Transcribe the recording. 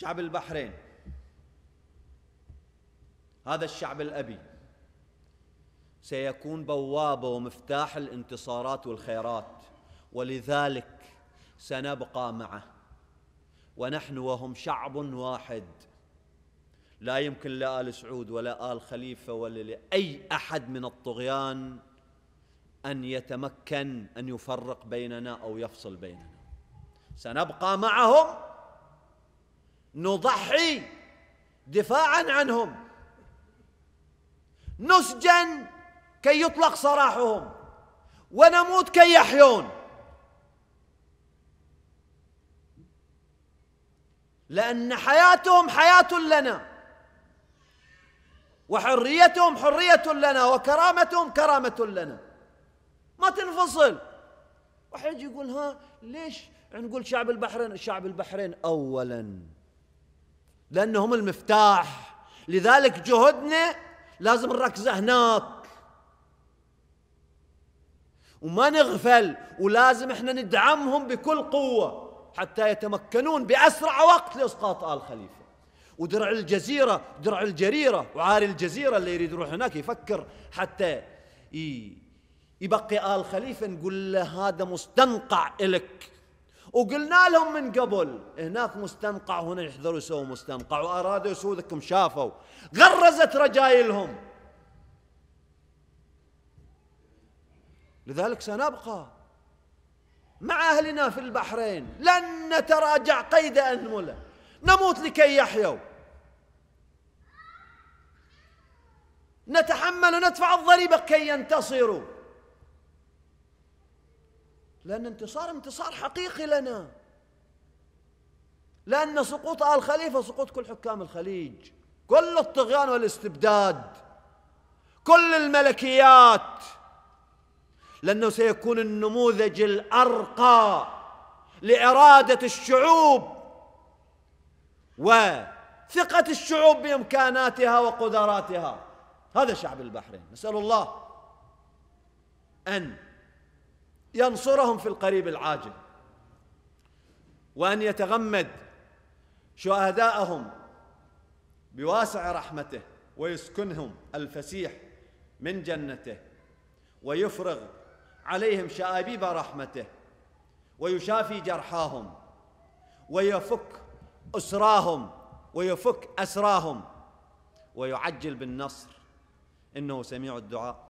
شعب البحرين هذا الشعب الأبي سيكون بوابة ومفتاح الانتصارات والخيرات ولذلك سنبقى معه ونحن وهم شعب واحد لا يمكن لا سعود ولا آل خليفة ولا لأي أحد من الطغيان أن يتمكن أن يفرق بيننا أو يفصل بيننا سنبقى معهم نضحي دفاعا عنهم نسجن كي يطلق سراحهم ونموت كي يحيون لأن حياتهم حياة لنا وحريتهم حرية لنا وكرامتهم كرامة لنا ما تنفصل واحد يقول ها ليش نقول شعب البحرين شعب البحرين أولاً لأنهم المفتاح لذلك جهدنا لازم نركز هناك وما نغفل ولازم احنا ندعمهم بكل قوة حتى يتمكنون بأسرع وقت لإسقاط آل خليفة ودرع الجزيرة درع الجريرة وعاري الجزيرة اللي يريد يروح هناك يفكر حتى يبقي آل خليفة نقول له هذا مستنقع إلك وقلنا لهم من قبل هناك مستنقع هنا يحذروا يسووا مستنقع وارادوا يسودكم شافوا غرزت رجايلهم لذلك سنبقى مع اهلنا في البحرين لن نتراجع قيد انمله نموت لكي يحيوا نتحمل وندفع الضريبه كي ينتصروا لأن انتصار انتصار حقيقي لنا لأن سقوط آل خليفة سقوط كل حكام الخليج كل الطغيان والاستبداد كل الملكيات لأنه سيكون النموذج الأرقى لإرادة الشعوب وثقة الشعوب بإمكاناتها وقدراتها هذا شعب البحرين نسأل الله أن ينصرهم في القريب العاجل وأن يتغمد شهداءهم بواسع رحمته ويسكنهم الفسيح من جنته ويفرغ عليهم شآبيب رحمته ويشافي جرحاهم ويفك أسراهم ويفك أسراهم ويعجل بالنصر إنه سميع الدعاء